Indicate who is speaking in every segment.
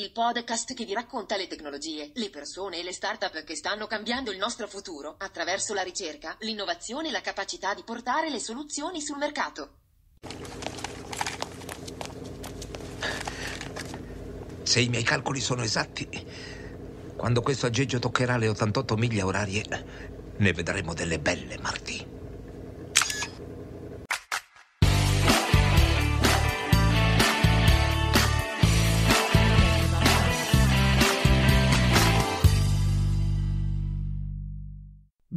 Speaker 1: il podcast che vi racconta le tecnologie, le persone e le start-up che stanno cambiando il nostro futuro attraverso la ricerca, l'innovazione e la capacità di portare le soluzioni sul mercato. Se i miei calcoli sono esatti, quando questo aggeggio toccherà le 88 miglia orarie, ne vedremo delle belle, Martì.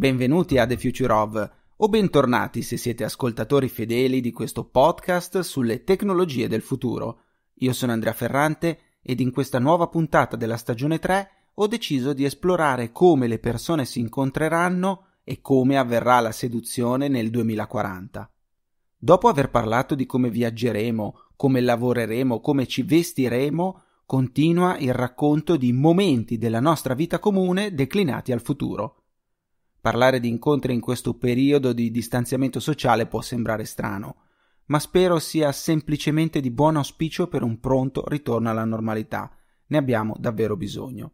Speaker 1: Benvenuti a The Future of o bentornati se siete ascoltatori fedeli di questo podcast sulle tecnologie del futuro. Io sono Andrea Ferrante ed in questa nuova puntata della stagione 3 ho deciso di esplorare come le persone si incontreranno e come avverrà la seduzione nel 2040. Dopo aver parlato di come viaggeremo, come lavoreremo, come ci vestiremo, continua il racconto di momenti della nostra vita comune declinati al futuro. Parlare di incontri in questo periodo di distanziamento sociale può sembrare strano, ma spero sia semplicemente di buon auspicio per un pronto ritorno alla normalità. Ne abbiamo davvero bisogno.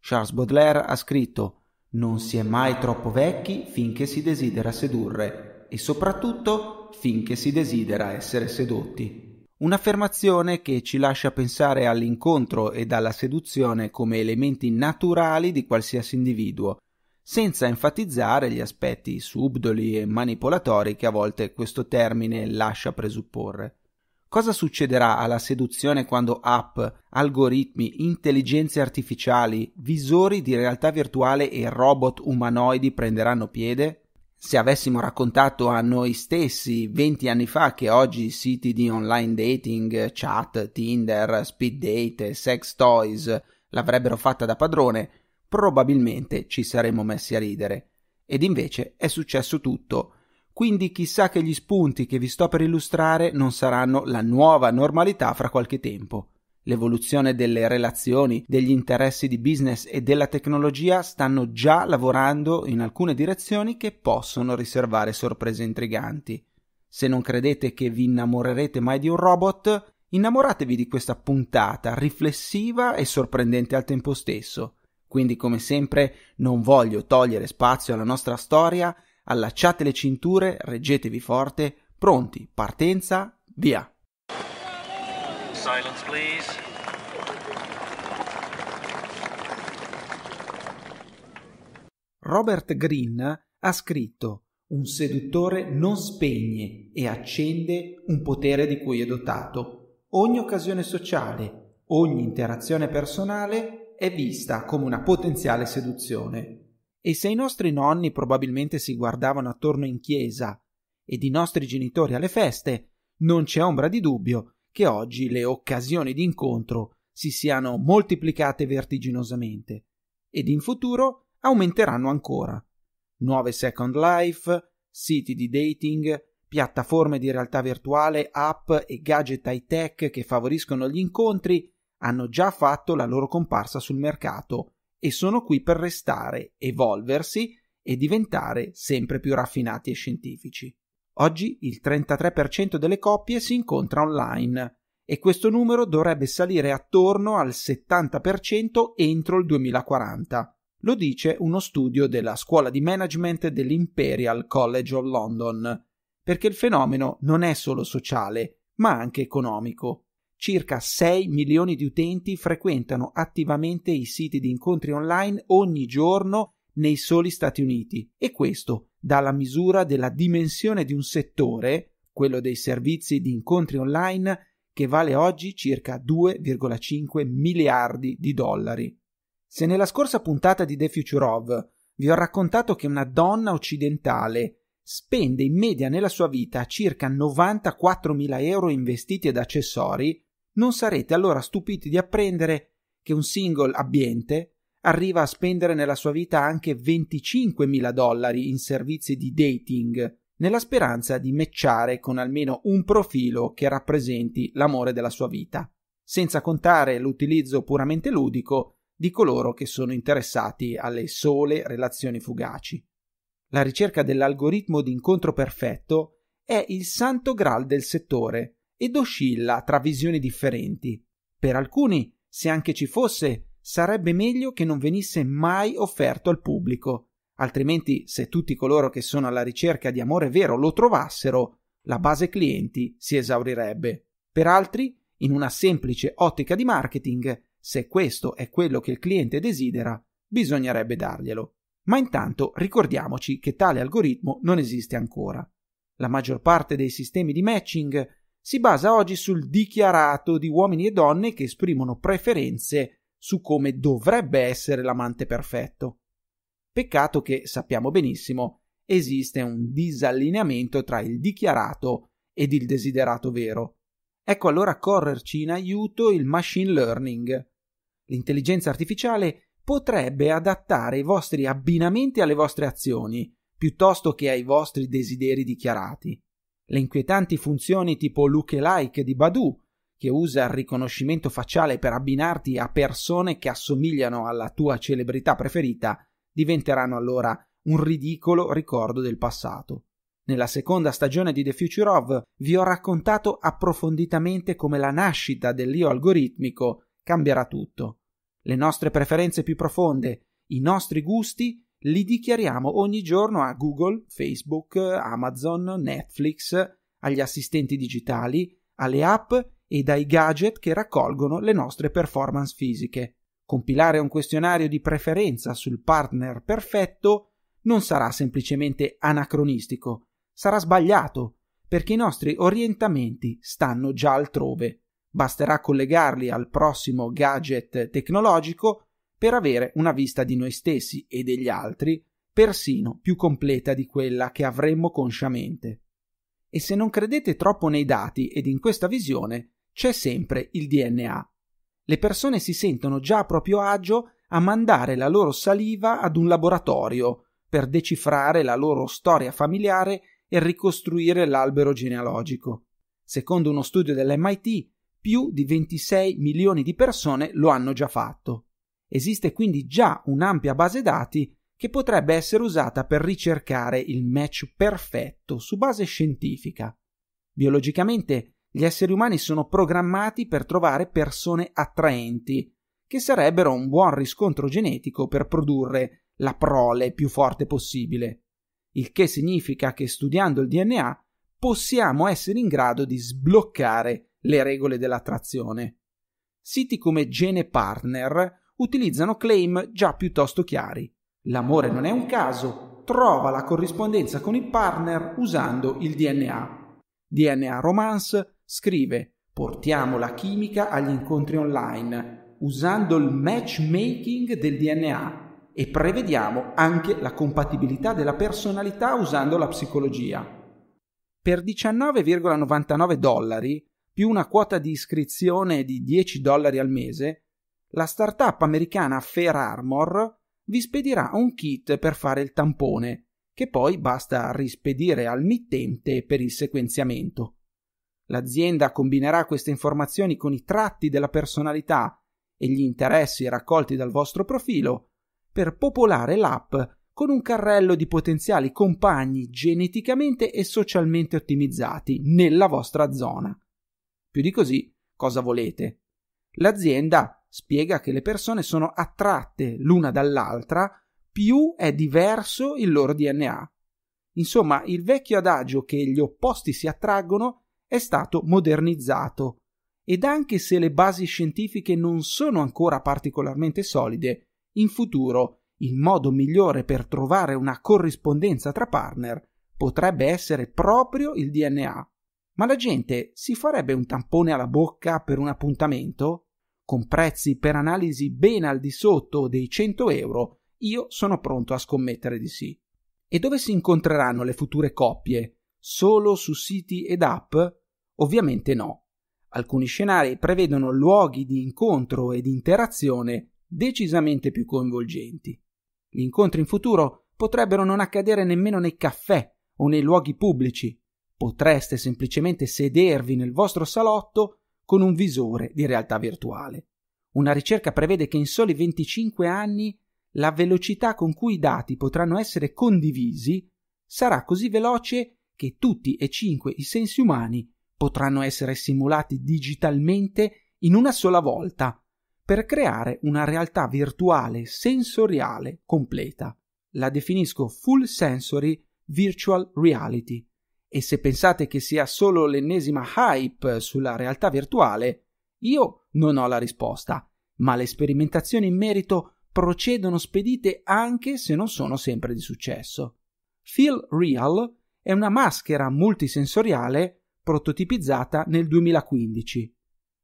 Speaker 1: Charles Baudelaire ha scritto Non si è mai troppo vecchi finché si desidera sedurre e soprattutto finché si desidera essere sedotti. Un'affermazione che ci lascia pensare all'incontro e alla seduzione come elementi naturali di qualsiasi individuo senza enfatizzare gli aspetti subdoli e manipolatori che a volte questo termine lascia presupporre. Cosa succederà alla seduzione quando app, algoritmi, intelligenze artificiali, visori di realtà virtuale e robot umanoidi prenderanno piede? Se avessimo raccontato a noi stessi 20 anni fa che oggi siti di online dating, chat, Tinder, speed date, sex toys l'avrebbero fatta da padrone, probabilmente ci saremmo messi a ridere. Ed invece è successo tutto. Quindi chissà che gli spunti che vi sto per illustrare non saranno la nuova normalità fra qualche tempo. L'evoluzione delle relazioni, degli interessi di business e della tecnologia stanno già lavorando in alcune direzioni che possono riservare sorprese intriganti. Se non credete che vi innamorerete mai di un robot, innamoratevi di questa puntata riflessiva e sorprendente al tempo stesso. Quindi, come sempre, non voglio togliere spazio alla nostra storia. Allacciate le cinture, reggetevi forte, pronti, partenza, via! Silence, please. Robert Green ha scritto Un seduttore non spegne e accende un potere di cui è dotato. Ogni occasione sociale, ogni interazione personale è vista come una potenziale seduzione. E se i nostri nonni probabilmente si guardavano attorno in chiesa ed i nostri genitori alle feste, non c'è ombra di dubbio che oggi le occasioni di incontro si siano moltiplicate vertiginosamente ed in futuro aumenteranno ancora. Nuove Second Life, siti di dating, piattaforme di realtà virtuale, app e gadget high tech che favoriscono gli incontri hanno già fatto la loro comparsa sul mercato e sono qui per restare, evolversi e diventare sempre più raffinati e scientifici. Oggi il 33% delle coppie si incontra online e questo numero dovrebbe salire attorno al 70% entro il 2040. Lo dice uno studio della scuola di management dell'Imperial College of London, perché il fenomeno non è solo sociale, ma anche economico circa 6 milioni di utenti frequentano attivamente i siti di incontri online ogni giorno nei soli Stati Uniti e questo dà la misura della dimensione di un settore, quello dei servizi di incontri online, che vale oggi circa 2,5 miliardi di dollari. Se nella scorsa puntata di The Future of vi ho raccontato che una donna occidentale spende in media nella sua vita circa 94.000 euro investiti ed accessori, non sarete allora stupiti di apprendere che un single abbiente arriva a spendere nella sua vita anche 25.000 dollari in servizi di dating, nella speranza di matchare con almeno un profilo che rappresenti l'amore della sua vita, senza contare l'utilizzo puramente ludico di coloro che sono interessati alle sole relazioni fugaci. La ricerca dell'algoritmo d'incontro perfetto è il santo graal del settore, ed oscilla tra visioni differenti. Per alcuni, se anche ci fosse, sarebbe meglio che non venisse mai offerto al pubblico, altrimenti se tutti coloro che sono alla ricerca di amore vero lo trovassero, la base clienti si esaurirebbe. Per altri, in una semplice ottica di marketing, se questo è quello che il cliente desidera, bisognerebbe darglielo. Ma intanto ricordiamoci che tale algoritmo non esiste ancora. La maggior parte dei sistemi di matching si basa oggi sul dichiarato di uomini e donne che esprimono preferenze su come dovrebbe essere l'amante perfetto. Peccato che sappiamo benissimo esiste un disallineamento tra il dichiarato ed il desiderato vero. Ecco allora correrci in aiuto il machine learning. L'intelligenza artificiale potrebbe adattare i vostri abbinamenti alle vostre azioni, piuttosto che ai vostri desideri dichiarati le inquietanti funzioni tipo lookalike di Badu, che usa il riconoscimento facciale per abbinarti a persone che assomigliano alla tua celebrità preferita, diventeranno allora un ridicolo ricordo del passato. Nella seconda stagione di The Future of vi ho raccontato approfonditamente come la nascita dell'io algoritmico cambierà tutto. Le nostre preferenze più profonde, i nostri gusti li dichiariamo ogni giorno a Google, Facebook, Amazon, Netflix, agli assistenti digitali, alle app e dai gadget che raccolgono le nostre performance fisiche. Compilare un questionario di preferenza sul partner perfetto non sarà semplicemente anacronistico, sarà sbagliato, perché i nostri orientamenti stanno già altrove. Basterà collegarli al prossimo gadget tecnologico per avere una vista di noi stessi e degli altri persino più completa di quella che avremmo consciamente. E se non credete troppo nei dati ed in questa visione, c'è sempre il DNA. Le persone si sentono già a proprio agio a mandare la loro saliva ad un laboratorio per decifrare la loro storia familiare e ricostruire l'albero genealogico. Secondo uno studio dell'MIT, più di 26 milioni di persone lo hanno già fatto. Esiste quindi già un'ampia base dati che potrebbe essere usata per ricercare il match perfetto su base scientifica. Biologicamente gli esseri umani sono programmati per trovare persone attraenti, che sarebbero un buon riscontro genetico per produrre la prole più forte possibile. Il che significa che studiando il DNA possiamo essere in grado di sbloccare le regole dell'attrazione. Siti come Gene Partner utilizzano claim già piuttosto chiari. L'amore non è un caso, trova la corrispondenza con il partner usando il DNA. DNA Romance scrive Portiamo la chimica agli incontri online usando il matchmaking del DNA e prevediamo anche la compatibilità della personalità usando la psicologia. Per 19,99 dollari più una quota di iscrizione di 10 dollari al mese, la startup americana Fair Armor vi spedirà un kit per fare il tampone, che poi basta rispedire al mittente per il sequenziamento. L'azienda combinerà queste informazioni con i tratti della personalità e gli interessi raccolti dal vostro profilo per popolare l'app con un carrello di potenziali compagni geneticamente e socialmente ottimizzati nella vostra zona. Più di così, cosa volete? L'azienda spiega che le persone sono attratte l'una dall'altra più è diverso il loro DNA. Insomma, il vecchio adagio che gli opposti si attraggono è stato modernizzato ed anche se le basi scientifiche non sono ancora particolarmente solide, in futuro il modo migliore per trovare una corrispondenza tra partner potrebbe essere proprio il DNA. Ma la gente si farebbe un tampone alla bocca per un appuntamento? con prezzi per analisi ben al di sotto dei 100 euro, io sono pronto a scommettere di sì. E dove si incontreranno le future coppie? Solo su siti ed app? Ovviamente no. Alcuni scenari prevedono luoghi di incontro e di interazione decisamente più coinvolgenti. Gli incontri in futuro potrebbero non accadere nemmeno nei caffè o nei luoghi pubblici. Potreste semplicemente sedervi nel vostro salotto con un visore di realtà virtuale. Una ricerca prevede che in soli 25 anni la velocità con cui i dati potranno essere condivisi sarà così veloce che tutti e cinque i sensi umani potranno essere simulati digitalmente in una sola volta per creare una realtà virtuale sensoriale completa. La definisco Full Sensory Virtual Reality e se pensate che sia solo l'ennesima hype sulla realtà virtuale, io non ho la risposta, ma le sperimentazioni in merito procedono spedite anche se non sono sempre di successo. Feel Real è una maschera multisensoriale prototipizzata nel 2015.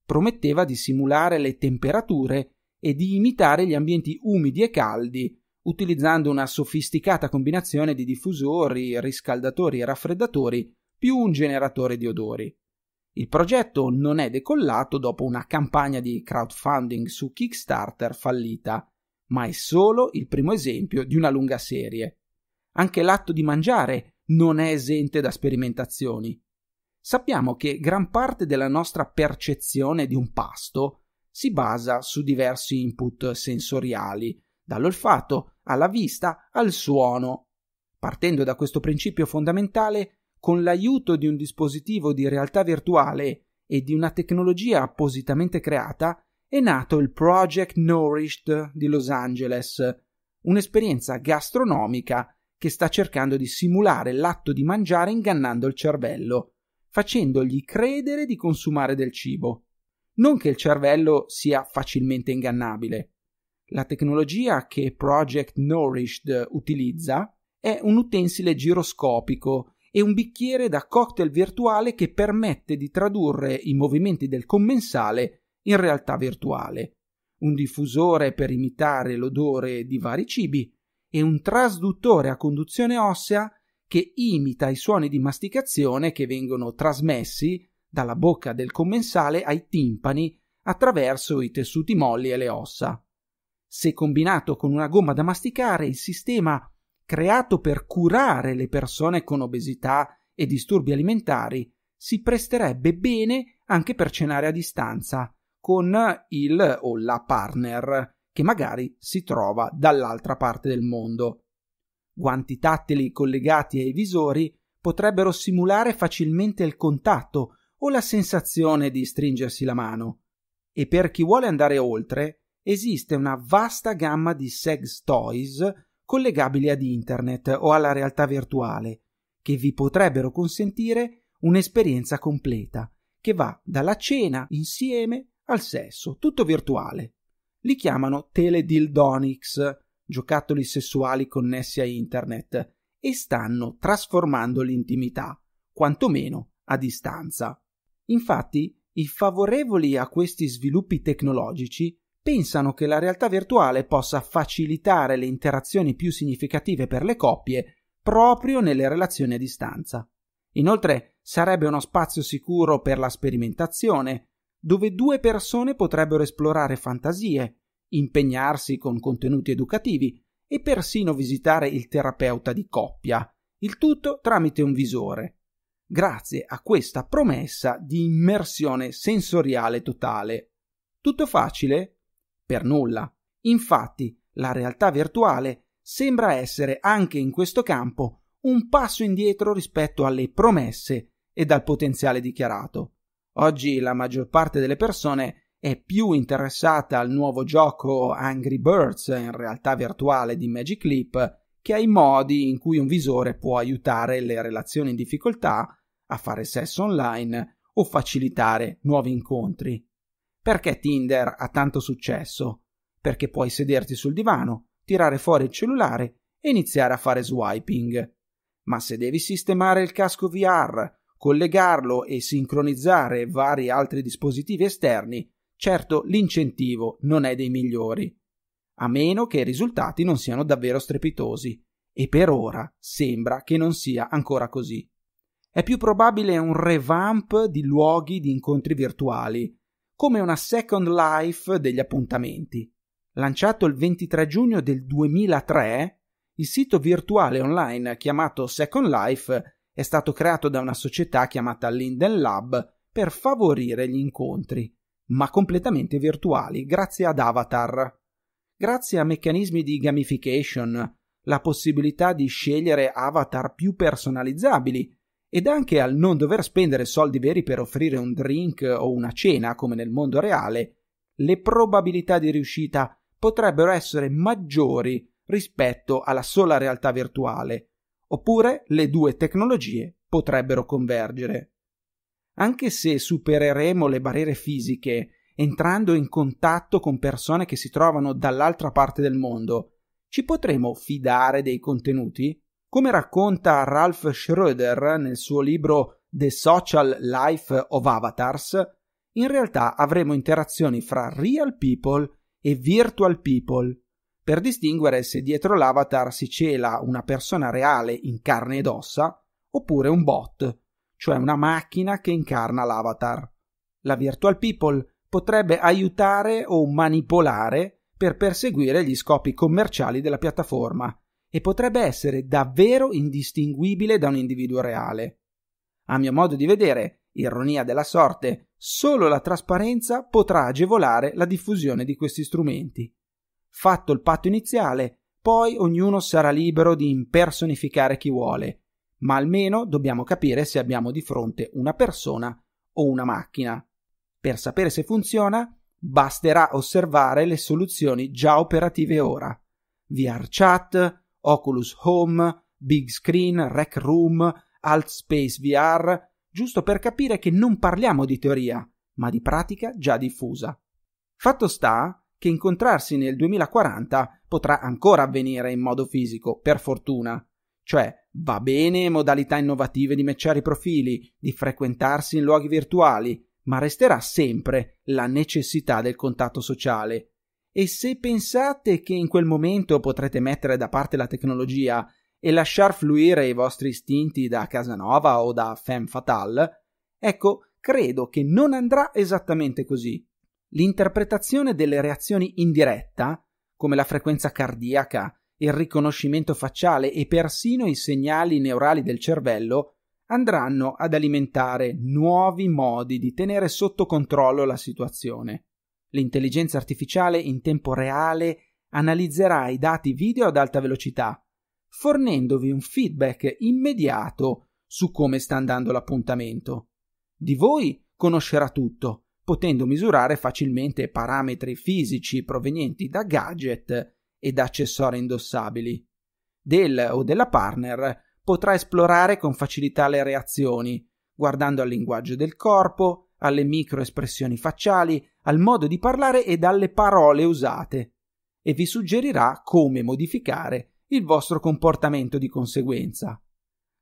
Speaker 1: Prometteva di simulare le temperature e di imitare gli ambienti umidi e caldi utilizzando una sofisticata combinazione di diffusori, riscaldatori e raffreddatori più un generatore di odori. Il progetto non è decollato dopo una campagna di crowdfunding su Kickstarter fallita, ma è solo il primo esempio di una lunga serie. Anche l'atto di mangiare non è esente da sperimentazioni. Sappiamo che gran parte della nostra percezione di un pasto si basa su diversi input sensoriali, dall'olfatto alla vista al suono. Partendo da questo principio fondamentale, con l'aiuto di un dispositivo di realtà virtuale e di una tecnologia appositamente creata, è nato il Project Nourished di Los Angeles, un'esperienza gastronomica che sta cercando di simulare l'atto di mangiare ingannando il cervello, facendogli credere di consumare del cibo. Non che il cervello sia facilmente ingannabile, la tecnologia che Project Nourished utilizza è un utensile giroscopico e un bicchiere da cocktail virtuale che permette di tradurre i movimenti del commensale in realtà virtuale, un diffusore per imitare l'odore di vari cibi e un trasduttore a conduzione ossea che imita i suoni di masticazione che vengono trasmessi dalla bocca del commensale ai timpani attraverso i tessuti molli e le ossa. Se combinato con una gomma da masticare, il sistema creato per curare le persone con obesità e disturbi alimentari si presterebbe bene anche per cenare a distanza con il o la partner che magari si trova dall'altra parte del mondo. Guanti tattili collegati ai visori potrebbero simulare facilmente il contatto o la sensazione di stringersi la mano. E per chi vuole andare oltre, esiste una vasta gamma di sex toys collegabili ad internet o alla realtà virtuale, che vi potrebbero consentire un'esperienza completa, che va dalla cena insieme al sesso, tutto virtuale. Li chiamano teledildonics, giocattoli sessuali connessi a internet, e stanno trasformando l'intimità, quantomeno a distanza. Infatti, i favorevoli a questi sviluppi tecnologici pensano che la realtà virtuale possa facilitare le interazioni più significative per le coppie proprio nelle relazioni a distanza. Inoltre sarebbe uno spazio sicuro per la sperimentazione, dove due persone potrebbero esplorare fantasie, impegnarsi con contenuti educativi e persino visitare il terapeuta di coppia, il tutto tramite un visore, grazie a questa promessa di immersione sensoriale totale. Tutto facile? per nulla. Infatti, la realtà virtuale sembra essere anche in questo campo un passo indietro rispetto alle promesse e dal potenziale dichiarato. Oggi la maggior parte delle persone è più interessata al nuovo gioco Angry Birds in realtà virtuale di Magic Leap che ai modi in cui un visore può aiutare le relazioni in difficoltà a fare sesso online o facilitare nuovi incontri. Perché Tinder ha tanto successo? Perché puoi sederti sul divano, tirare fuori il cellulare e iniziare a fare swiping. Ma se devi sistemare il casco VR, collegarlo e sincronizzare vari altri dispositivi esterni, certo l'incentivo non è dei migliori. A meno che i risultati non siano davvero strepitosi, e per ora sembra che non sia ancora così. È più probabile un revamp di luoghi di incontri virtuali, come una Second Life degli appuntamenti. Lanciato il 23 giugno del 2003, il sito virtuale online chiamato Second Life è stato creato da una società chiamata Linden Lab per favorire gli incontri, ma completamente virtuali grazie ad avatar. Grazie a meccanismi di gamification, la possibilità di scegliere avatar più personalizzabili ed anche al non dover spendere soldi veri per offrire un drink o una cena come nel mondo reale, le probabilità di riuscita potrebbero essere maggiori rispetto alla sola realtà virtuale, oppure le due tecnologie potrebbero convergere. Anche se supereremo le barriere fisiche entrando in contatto con persone che si trovano dall'altra parte del mondo, ci potremo fidare dei contenuti? Come racconta Ralph Schroeder nel suo libro The Social Life of Avatars, in realtà avremo interazioni fra real people e virtual people, per distinguere se dietro l'avatar si cela una persona reale in carne ed ossa oppure un bot, cioè una macchina che incarna l'avatar. La virtual people potrebbe aiutare o manipolare per perseguire gli scopi commerciali della piattaforma e potrebbe essere davvero indistinguibile da un individuo reale. A mio modo di vedere, ironia della sorte, solo la trasparenza potrà agevolare la diffusione di questi strumenti. Fatto il patto iniziale, poi ognuno sarà libero di impersonificare chi vuole, ma almeno dobbiamo capire se abbiamo di fronte una persona o una macchina. Per sapere se funziona, basterà osservare le soluzioni già operative ora. VRChat, Oculus Home, Big Screen, Rec Room, Alt Space VR, giusto per capire che non parliamo di teoria, ma di pratica già diffusa. Fatto sta che incontrarsi nel 2040 potrà ancora avvenire in modo fisico, per fortuna. Cioè, va bene modalità innovative di matchare i profili, di frequentarsi in luoghi virtuali, ma resterà sempre la necessità del contatto sociale, e se pensate che in quel momento potrete mettere da parte la tecnologia e lasciar fluire i vostri istinti da Casanova o da Femme Fatale, ecco, credo che non andrà esattamente così. L'interpretazione delle reazioni indiretta, come la frequenza cardiaca, il riconoscimento facciale e persino i segnali neurali del cervello, andranno ad alimentare nuovi modi di tenere sotto controllo la situazione. L'intelligenza artificiale in tempo reale analizzerà i dati video ad alta velocità, fornendovi un feedback immediato su come sta andando l'appuntamento. Di voi conoscerà tutto, potendo misurare facilmente parametri fisici provenienti da gadget e da accessori indossabili. Del o della partner potrà esplorare con facilità le reazioni, guardando al linguaggio del corpo, alle microespressioni facciali, al modo di parlare e dalle parole usate e vi suggerirà come modificare il vostro comportamento di conseguenza.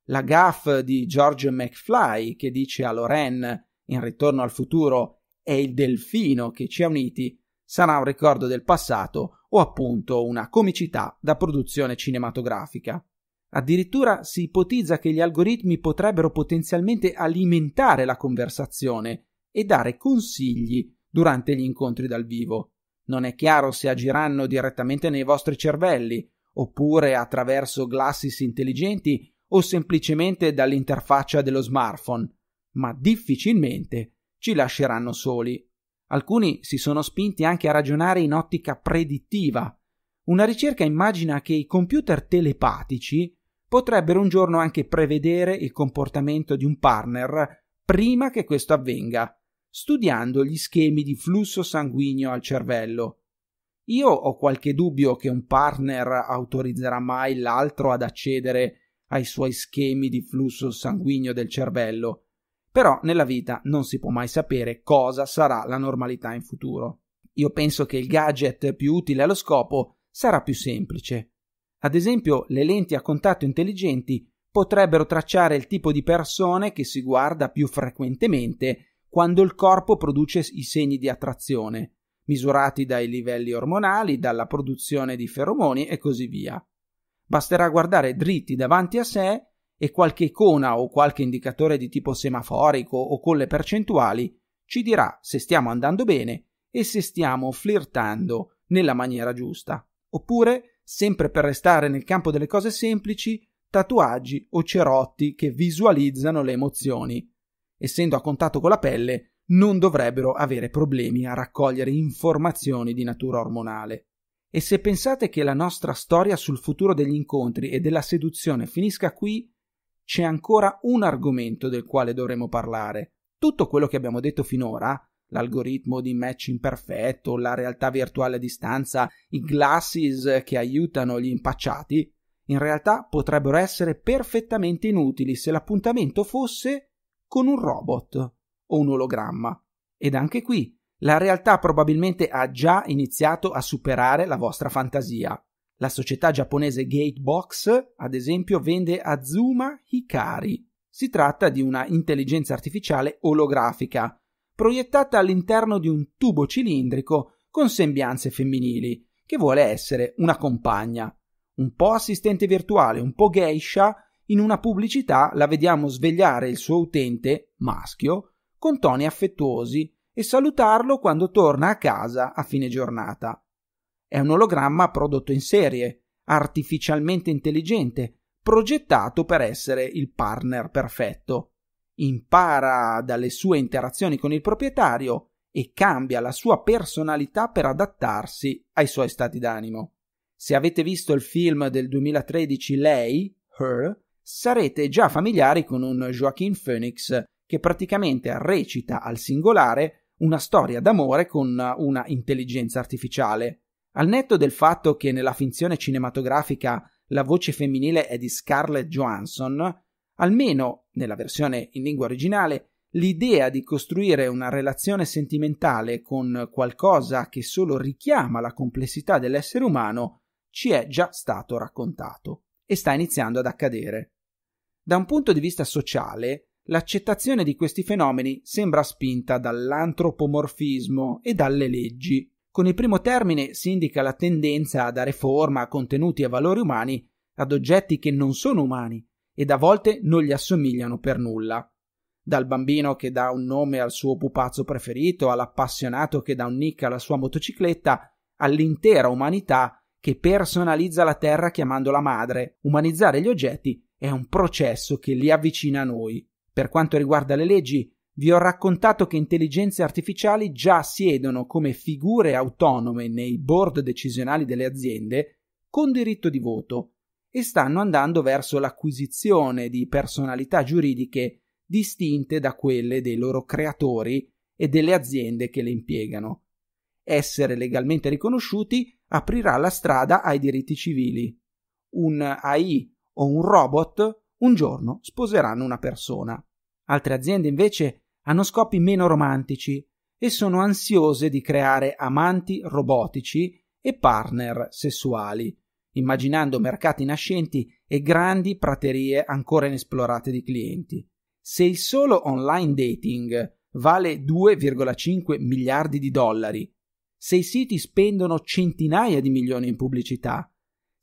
Speaker 1: La gaffe di George McFly che dice a Lorraine in Ritorno al futuro è il delfino che ci ha uniti sarà un ricordo del passato o appunto una comicità da produzione cinematografica. Addirittura si ipotizza che gli algoritmi potrebbero potenzialmente alimentare la conversazione e dare consigli durante gli incontri dal vivo. Non è chiaro se agiranno direttamente nei vostri cervelli, oppure attraverso glasses intelligenti o semplicemente dall'interfaccia dello smartphone, ma difficilmente ci lasceranno soli. Alcuni si sono spinti anche a ragionare in ottica predittiva. Una ricerca immagina che i computer telepatici potrebbero un giorno anche prevedere il comportamento di un partner prima che questo avvenga, studiando gli schemi di flusso sanguigno al cervello. Io ho qualche dubbio che un partner autorizzerà mai l'altro ad accedere ai suoi schemi di flusso sanguigno del cervello. Però nella vita non si può mai sapere cosa sarà la normalità in futuro. Io penso che il gadget più utile allo scopo sarà più semplice. Ad esempio, le lenti a contatto intelligenti potrebbero tracciare il tipo di persone che si guarda più frequentemente quando il corpo produce i segni di attrazione, misurati dai livelli ormonali, dalla produzione di feromoni e così via. Basterà guardare dritti davanti a sé e qualche icona o qualche indicatore di tipo semaforico o con le percentuali ci dirà se stiamo andando bene e se stiamo flirtando nella maniera giusta. Oppure, sempre per restare nel campo delle cose semplici, tatuaggi o cerotti che visualizzano le emozioni essendo a contatto con la pelle, non dovrebbero avere problemi a raccogliere informazioni di natura ormonale. E se pensate che la nostra storia sul futuro degli incontri e della seduzione finisca qui, c'è ancora un argomento del quale dovremo parlare. Tutto quello che abbiamo detto finora, l'algoritmo di match imperfetto, la realtà virtuale a distanza, i glasses che aiutano gli impacciati, in realtà potrebbero essere perfettamente inutili se l'appuntamento fosse con un robot o un ologramma. Ed anche qui la realtà probabilmente ha già iniziato a superare la vostra fantasia. La società giapponese Gatebox, ad esempio, vende Azuma Hikari. Si tratta di una intelligenza artificiale olografica, proiettata all'interno di un tubo cilindrico con sembianze femminili, che vuole essere una compagna. Un po' assistente virtuale, un po' geisha, in una pubblicità la vediamo svegliare il suo utente, maschio, con toni affettuosi e salutarlo quando torna a casa a fine giornata. È un ologramma prodotto in serie, artificialmente intelligente, progettato per essere il partner perfetto. Impara dalle sue interazioni con il proprietario e cambia la sua personalità per adattarsi ai suoi stati d'animo. Se avete visto il film del 2013 Lei, Her, sarete già familiari con un Joaquin Phoenix che praticamente recita al singolare una storia d'amore con una intelligenza artificiale. Al netto del fatto che nella finzione cinematografica la voce femminile è di Scarlett Johansson, almeno nella versione in lingua originale, l'idea di costruire una relazione sentimentale con qualcosa che solo richiama la complessità dell'essere umano ci è già stato raccontato e sta iniziando ad accadere. Da un punto di vista sociale, l'accettazione di questi fenomeni sembra spinta dall'antropomorfismo e dalle leggi. Con il primo termine si indica la tendenza a dare forma a contenuti e valori umani ad oggetti che non sono umani ed a volte non gli assomigliano per nulla. Dal bambino che dà un nome al suo pupazzo preferito, all'appassionato che dà un nick alla sua motocicletta, all'intera umanità che personalizza la terra chiamandola madre, umanizzare gli oggetti è un processo che li avvicina a noi. Per quanto riguarda le leggi, vi ho raccontato che intelligenze artificiali già siedono come figure autonome nei board decisionali delle aziende con diritto di voto e stanno andando verso l'acquisizione di personalità giuridiche distinte da quelle dei loro creatori e delle aziende che le impiegano. Essere legalmente riconosciuti aprirà la strada ai diritti civili. Un AI o un robot un giorno sposeranno una persona. Altre aziende invece hanno scopi meno romantici e sono ansiose di creare amanti robotici e partner sessuali, immaginando mercati nascenti e grandi praterie ancora inesplorate di clienti. Se il solo online dating vale 2,5 miliardi di dollari, se i siti spendono centinaia di milioni in pubblicità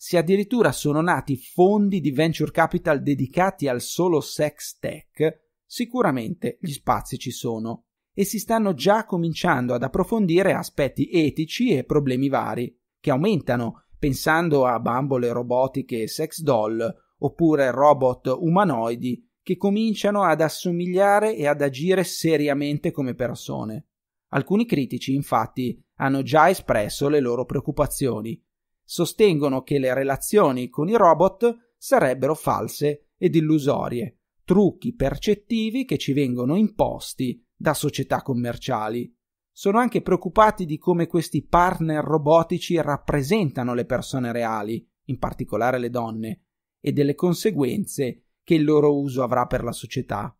Speaker 1: se addirittura sono nati fondi di venture capital dedicati al solo sex tech, sicuramente gli spazi ci sono e si stanno già cominciando ad approfondire aspetti etici e problemi vari, che aumentano pensando a bambole robotiche e sex doll, oppure robot umanoidi che cominciano ad assomigliare e ad agire seriamente come persone. Alcuni critici, infatti, hanno già espresso le loro preoccupazioni, sostengono che le relazioni con i robot sarebbero false ed illusorie, trucchi percettivi che ci vengono imposti da società commerciali. Sono anche preoccupati di come questi partner robotici rappresentano le persone reali, in particolare le donne, e delle conseguenze che il loro uso avrà per la società.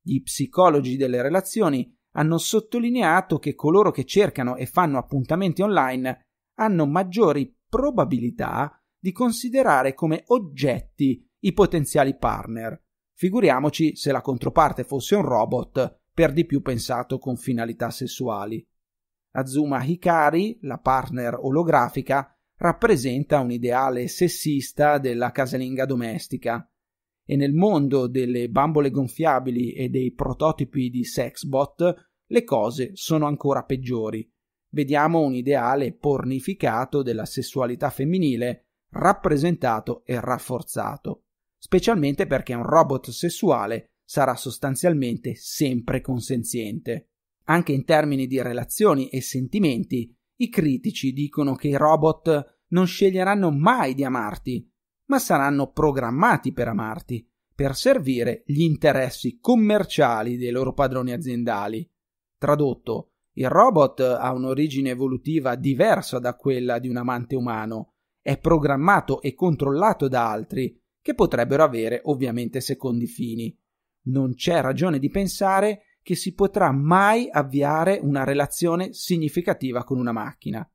Speaker 1: Gli psicologi delle relazioni hanno sottolineato che coloro che cercano e fanno appuntamenti online hanno maggiori probabilità di considerare come oggetti i potenziali partner. Figuriamoci se la controparte fosse un robot, per di più pensato con finalità sessuali. Azuma Hikari, la partner olografica, rappresenta un ideale sessista della casalinga domestica. E nel mondo delle bambole gonfiabili e dei prototipi di sexbot le cose sono ancora peggiori vediamo un ideale pornificato della sessualità femminile rappresentato e rafforzato, specialmente perché un robot sessuale sarà sostanzialmente sempre consenziente. Anche in termini di relazioni e sentimenti, i critici dicono che i robot non sceglieranno mai di amarti, ma saranno programmati per amarti, per servire gli interessi commerciali dei loro padroni aziendali. Tradotto, il robot ha un'origine evolutiva diversa da quella di un amante umano, è programmato e controllato da altri, che potrebbero avere ovviamente secondi fini. Non c'è ragione di pensare che si potrà mai avviare una relazione significativa con una macchina.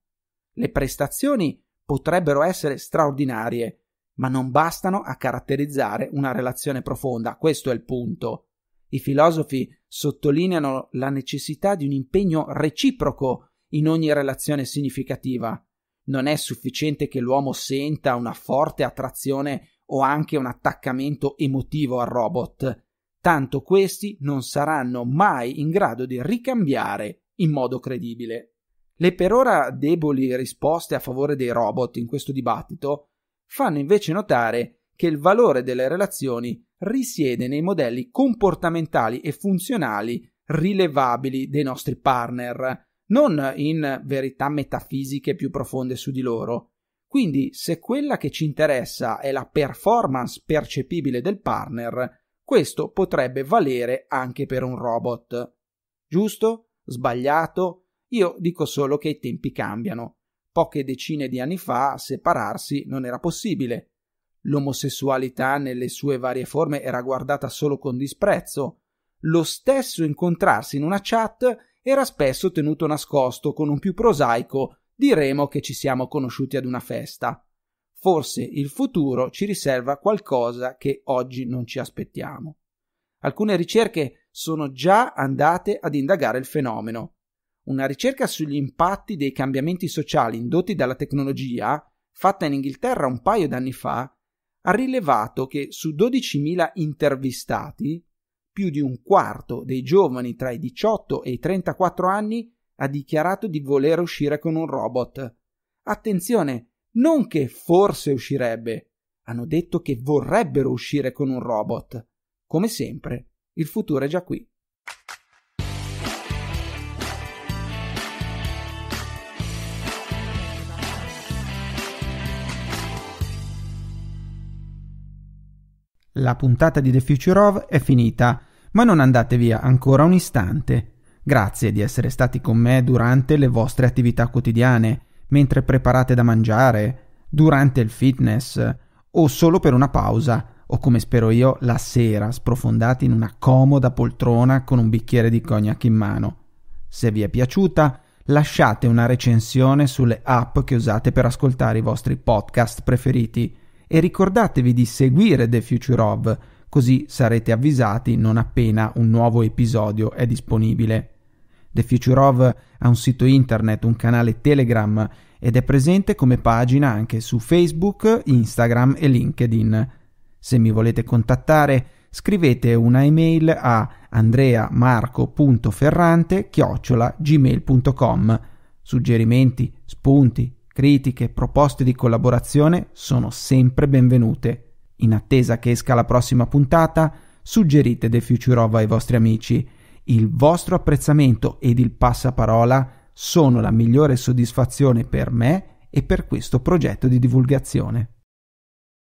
Speaker 1: Le prestazioni potrebbero essere straordinarie, ma non bastano a caratterizzare una relazione profonda, questo è il punto. I filosofi sottolineano la necessità di un impegno reciproco in ogni relazione significativa. Non è sufficiente che l'uomo senta una forte attrazione o anche un attaccamento emotivo al robot, tanto questi non saranno mai in grado di ricambiare in modo credibile. Le per ora deboli risposte a favore dei robot in questo dibattito fanno invece notare che il valore delle relazioni risiede nei modelli comportamentali e funzionali rilevabili dei nostri partner, non in verità metafisiche più profonde su di loro. Quindi, se quella che ci interessa è la performance percepibile del partner, questo potrebbe valere anche per un robot. Giusto? Sbagliato? Io dico solo che i tempi cambiano. Poche decine di anni fa separarsi non era possibile, L'omosessualità nelle sue varie forme era guardata solo con disprezzo. Lo stesso incontrarsi in una chat era spesso tenuto nascosto con un più prosaico diremo che ci siamo conosciuti ad una festa. Forse il futuro ci riserva qualcosa che oggi non ci aspettiamo. Alcune ricerche sono già andate ad indagare il fenomeno. Una ricerca sugli impatti dei cambiamenti sociali indotti dalla tecnologia, fatta in Inghilterra un paio d'anni fa, ha rilevato che su 12.000 intervistati, più di un quarto dei giovani tra i 18 e i 34 anni ha dichiarato di voler uscire con un robot. Attenzione, non che forse uscirebbe, hanno detto che vorrebbero uscire con un robot. Come sempre, il futuro è già qui. La puntata di The Future of è finita, ma non andate via ancora un istante. Grazie di essere stati con me durante le vostre attività quotidiane, mentre preparate da mangiare, durante il fitness o solo per una pausa o come spero io la sera sprofondati in una comoda poltrona con un bicchiere di cognac in mano. Se vi è piaciuta, lasciate una recensione sulle app che usate per ascoltare i vostri podcast preferiti e ricordatevi di seguire The Future of, così sarete avvisati non appena un nuovo episodio è disponibile. The Future of ha un sito internet, un canale Telegram ed è presente come pagina anche su Facebook, Instagram e LinkedIn. Se mi volete contattare, scrivete una email a andreamarco.ferrante@gmail.com. Suggerimenti, spunti, critiche, proposte di collaborazione sono sempre benvenute. In attesa che esca la prossima puntata, suggerite The Future of ai vostri amici. Il vostro apprezzamento ed il passaparola sono la migliore soddisfazione per me e per questo progetto di divulgazione.